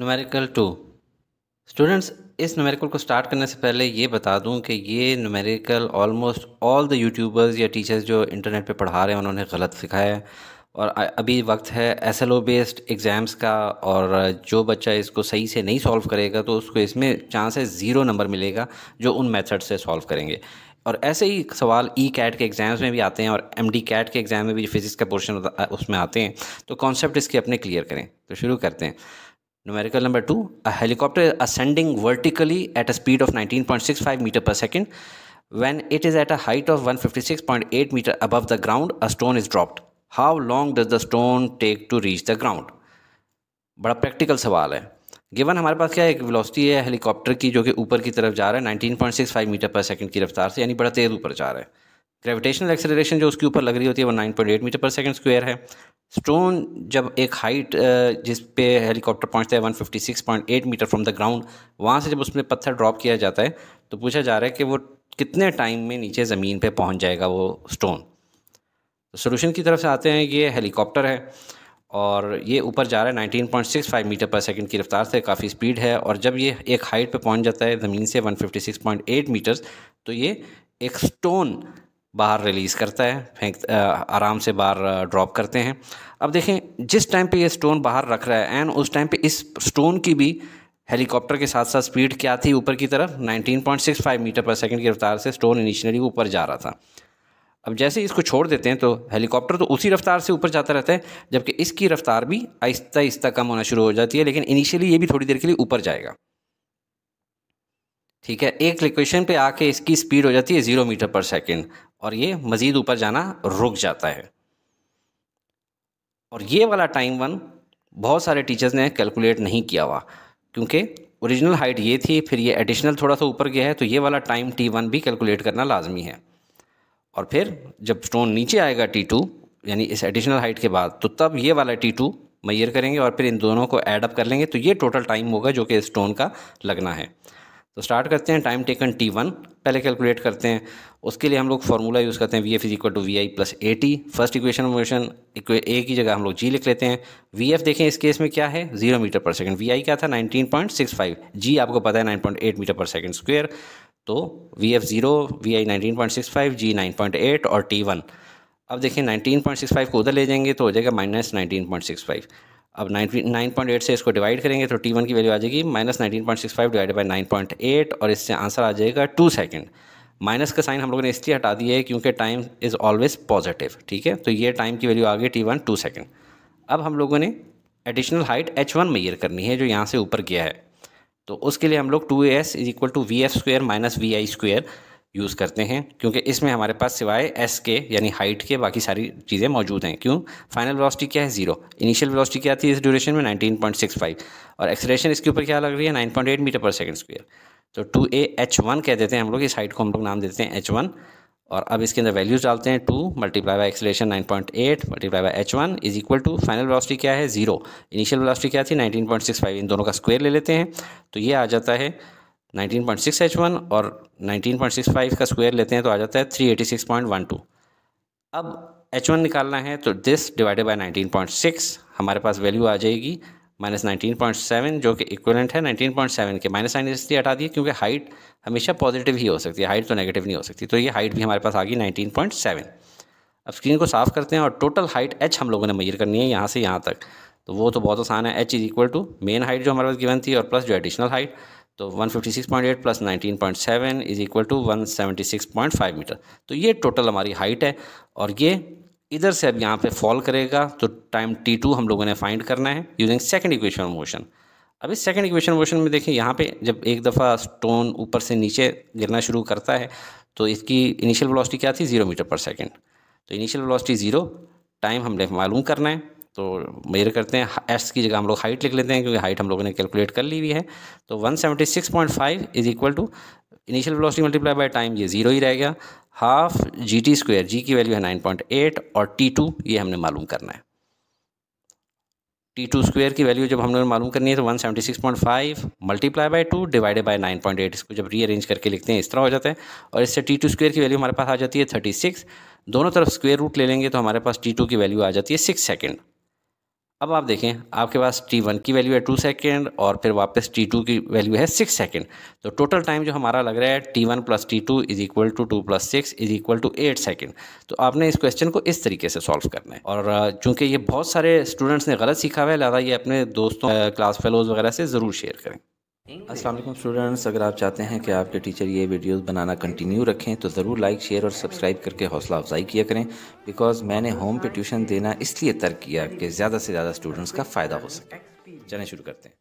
numerical two students इस numerical को start करने से पहले ये बता दूं कि ये numerical almost all the YouTubers या टीचर्स जो इंटरनेट पे पढ़ा रहे हैं उन्होंने गलत सिखाया है और अभी वक्त है S L O based exams का और जो बच्चा इसको सही से नहीं सॉल्व करेगा तो उसको इसमें चांसेस ज़ीरो नंबर मिलेगा जो उन मेथड से सॉल्व करेंगे और ऐसे ही सवाल ई e कैट के एग्ज़ाम्स में भी आते हैं और एम डी कैट के एग्ज़ाम में भी फिज़िक्स का पोर्शन उसमें आते हैं तो कॉन्सेप्ट इसके अपने क्लियर करें तो शुरू करते हैं Numerical number 2 a helicopter ascending vertically at a speed of 19.65 meter per second when it is at a height of 156.8 meter above the ground a stone is dropped how long does the stone take to reach the ground बड़ा practical सवाल है given हमारे पास क्या है एक velocity है helicopter की जो कि ऊपर की तरफ जा रहा है 19.65 मीटर पर सेकंड की रफ्तार से यानी बड़ा तेज़ ऊपर जा रहा है ग्रेविटेशनल एक्सेलरेशन जो उसके ऊपर लग रही होती है वो nine point eight metre per second square है स्टोन जब एक हाइट जिस पे हेलीकॉप्टर पहुंचता है one fifty six point eight metre from the ground वहाँ से जब उसमें पत्थर ड्रॉप किया जाता है तो पूछा जा रहा है कि वो कितने टाइम में नीचे ज़मीन पर पहुँच जाएगा वो स्टोन तो सोल्यूशन की तरफ से आते हैं ये हेलीकॉप्टर है और ये ऊपर जा रहा है 19.65 मीटर पर सेकंड की रफ्तार से काफ़ी स्पीड है और जब ये एक हाइट पे पहुंच जाता है ज़मीन से 156.8 मीटर्स तो ये एक स्टोन बाहर रिलीज़ करता है फेंक आराम से बाहर ड्रॉप करते हैं अब देखें जिस टाइम पे ये स्टोन बाहर रख रहा है एंड उस टाइम पे इस स्टोन की भी हेलीकॉप्टर के साथ साथ स्पीड क्या थी ऊपर की तरफ 19.65 मीटर पर सेकंड की रफ्तार से स्टोन इनिशियली ऊपर जा रहा था अब जैसे ही इसको छोड़ देते हैं तो हेलीकॉप्टर तो उसी रफ्तार से ऊपर जाता रहता है जबकि इसकी रफ्तार भी आहिस्ता आहिस्ता कम होना शुरू हो जाती है लेकिन इनिशियली ये भी थोड़ी देर के लिए ऊपर जाएगा ठीक है एक लिक्वेशन पे आके इसकी स्पीड हो जाती है ज़ीरो मीटर पर सेकंड और ये मज़ीद ऊपर जाना रुक जाता है और ये वाला टाइम वन बहुत सारे टीचर्स ने कैलकुलेट नहीं किया हुआ क्योंकि ओरिजिनल हाइट ये थी फिर ये एडिशनल थोड़ा सा ऊपर गया है तो ये वाला टाइम टी वन भी कैलकुलेट करना लाजमी है और फिर जब स्टोन नीचे आएगा टी टू यानी इस एडिशनल हाइट के बाद तो तब ये वाला टी टू मैयर करेंगे और फिर इन दोनों को ऐड अप कर लेंगे तो ये टोटल टाइम होगा जो कि स्टोन का लगना है तो स्टार्ट करते हैं टाइम टेकन टी वन पहले कैलकुलेट करते हैं उसके लिए हम लोग फार्मूला यूज़ करते हैं V F is equal to V I plus A T first equation motion A की जगह हम लोग जी लिख लेते हैं वी एफ देखें इस केस में क्या है zero metre per second V I क्या था nineteen point six five G आपको पता है nine point eight metre per second square तो V F zero V I nineteen point six five G nine point eight और T one अब देखिए nineteen point six five को उधर ले जाएंगे तो हो जाएगा minus nineteen point six five अब नाइन नाइन पॉइंट एट से इसको डिवाइड करेंगे तो टी वन की वैल्यू आ जाएगी minus nineteen point six five divide by nine point और इससे आंसर आ जाएगा टू सेकेंड माइनस का साइन हम लोगों ने इसलिए हटा दिया है क्योंकि टाइम इज़ ऑलवेज पॉजिटिव ठीक है तो ये टाइम की वैल्यू आ गई टी वन टू सेकेंड अब हम लोगों ने एडिशनल हाइट एच वन मैयर करनी है जो यहाँ से ऊपर गया है तो उसके लिए हम लोग two S is equal to V F square minus V I square use करते हैं क्योंकि इसमें हमारे पास सिवाय एस के यानी हाइट के बाकी सारी चीज़ें मौजूद हैं क्यों फाइनल वेलोसिटी क्या है जीरो इनिशियल वेलोसिटी क्या थी इस ड्यूरेशन में 19.65 और एक्सलेशन इसके ऊपर क्या लग रही है 9.8 मीटर पर सेकंड स्क्वायर तो टू ए एच वन कह देते हैं हम लोग इस हाइट को हम लोग नाम देते हैं एच वन और अब इसके अंदर वैल्यूज़ डालते हैं two multiply by acceleration nine point eight multiply by H one is equal to final velocity क्या है जीरो इनिशियल वेलोसिटी क्या थी नाइनटीन पॉइंट सिक्स फाइव इन दोनों का स्क्वायर ले लेते हैं तो ये आ जाता है 19.6 H1 और 19.65 का स्क्वायर लेते हैं तो आ जाता है 386.12 अब H1 निकालना है तो दिस डिवाइडेड बाय 19.6 हमारे पास वैल्यू आ जाएगी माइनस नाइनटीन जो कि इक्वलेंट है 19.7 के माइनस साइन इसलिए हटा दिए क्योंकि हाइट हमेशा पॉजिटिव ही हो सकती है हाइट तो नेगेटिव नहीं हो सकती तो ये हाइट भी हमारे पास आ गई 19.7 अब स्क्रीन को साफ करते हैं और टोटल हाइट एच हम लोगों ने मैयर करनी है यहाँ से यहाँ तक तो वो तो बहुत आसान है H is equal to main height जो हमारे पास गिवन थी और प्लस जो एडिशनल हाइट तो 156.8 plus 19.7 is equal to 176.5 metre तो ये टोटल हमारी हाइट है और ये इधर से अब यहाँ पे फॉल करेगा तो टाइम टी टू हम लोगों ने फाइंड करना है using second equation of motion अब इस सेकेंड इक्वेशन मोशन में देखें यहाँ पे जब एक दफ़ा स्टोन ऊपर से नीचे गिरना शुरू करता है तो इसकी इनिशियल वेलोसिटी क्या थी ज़ीरो मीटर पर सेकेंड तो इनिशियल वेलोसिटी ज़ीरो टाइम हमने मालूम करना है तो मेयर करते हैं एस की जगह हम लोग हाइट लिख लेते हैं क्योंकि हाइट हम लोगों ने कैलकुलेट कर ली हुई है तो 176.5 is equal to initial velocity multiply by time ये जीरो ही रह गया half G T square G की वैल्यू है 9.8 और टी टू ये हमने मालूम करना है टी टू स्क्वेयर की वैल्यू जब हमने मालूम करनी है तो 176.5 multiply by two divided by 9.8 इसको जब रीअरेंज करके लिखते हैं इस तरह हो जाता है और इससे टी टू स्क्वेयर की वैल्यू हमारे पास आ जाती है 36 दोनों तरफ स्क्वेयर रूट ले लेंगे तो हमारे पास टी टू की वैल्यू आ जाती है सिक्स सेकेंड अब आप देखें आपके पास टी वन की वैल्यू है टू सेकेंड और फिर वापस टी टू की वैल्यू है सिक्स सेकेंड तो टोटल टाइम जो हमारा लग रहा है T one plus T two is equal to two plus six is equal to eight second तो आपने इस क्वेश्चन को इस तरीके से सॉल्व करना है और चूंकि ये बहुत सारे स्टूडेंट्स ने गलत सीखा हुआ है लिहाजा ये अपने दोस्तों क्लास फेलोज़ वगैरह से ज़रूर शेयर करें अस्सलाम वालेकुम स्टूडेंट्स अगर आप चाहते हैं कि आपके टीचर ये वीडियोस बनाना कंटिन्यू रखें तो ज़रूर लाइक शेयर और सब्सक्राइब करके हौसला अफजाई किया करें बिकॉज मैंने होम पे ट्यूशन देना इसलिए तर्क किया कि ज़्यादा से ज़्यादा स्टूडेंट्स का फ़ायदा हो सके चलें शुरू करते हैं